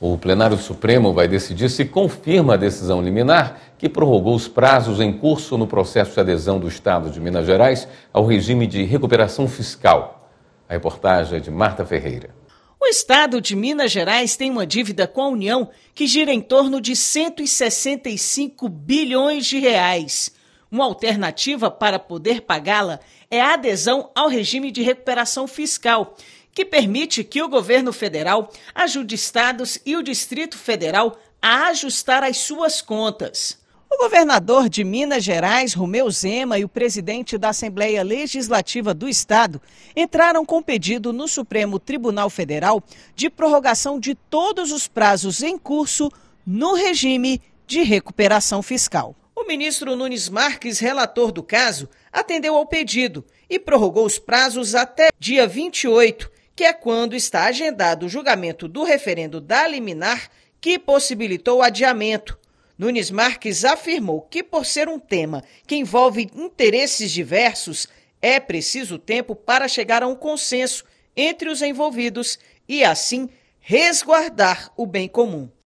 O plenário Supremo vai decidir se confirma a decisão liminar que prorrogou os prazos em curso no processo de adesão do Estado de Minas Gerais ao regime de recuperação fiscal. A reportagem é de Marta Ferreira. O Estado de Minas Gerais tem uma dívida com a União que gira em torno de 165 bilhões de reais. Uma alternativa para poder pagá-la é a adesão ao regime de recuperação fiscal, que permite que o governo federal ajude estados e o Distrito Federal a ajustar as suas contas. O governador de Minas Gerais, Romeu Zema, e o presidente da Assembleia Legislativa do Estado entraram com pedido no Supremo Tribunal Federal de prorrogação de todos os prazos em curso no regime de recuperação fiscal. O ministro Nunes Marques, relator do caso, atendeu ao pedido e prorrogou os prazos até dia 28 que é quando está agendado o julgamento do referendo da liminar que possibilitou o adiamento. Nunes Marques afirmou que, por ser um tema que envolve interesses diversos, é preciso tempo para chegar a um consenso entre os envolvidos e, assim, resguardar o bem comum.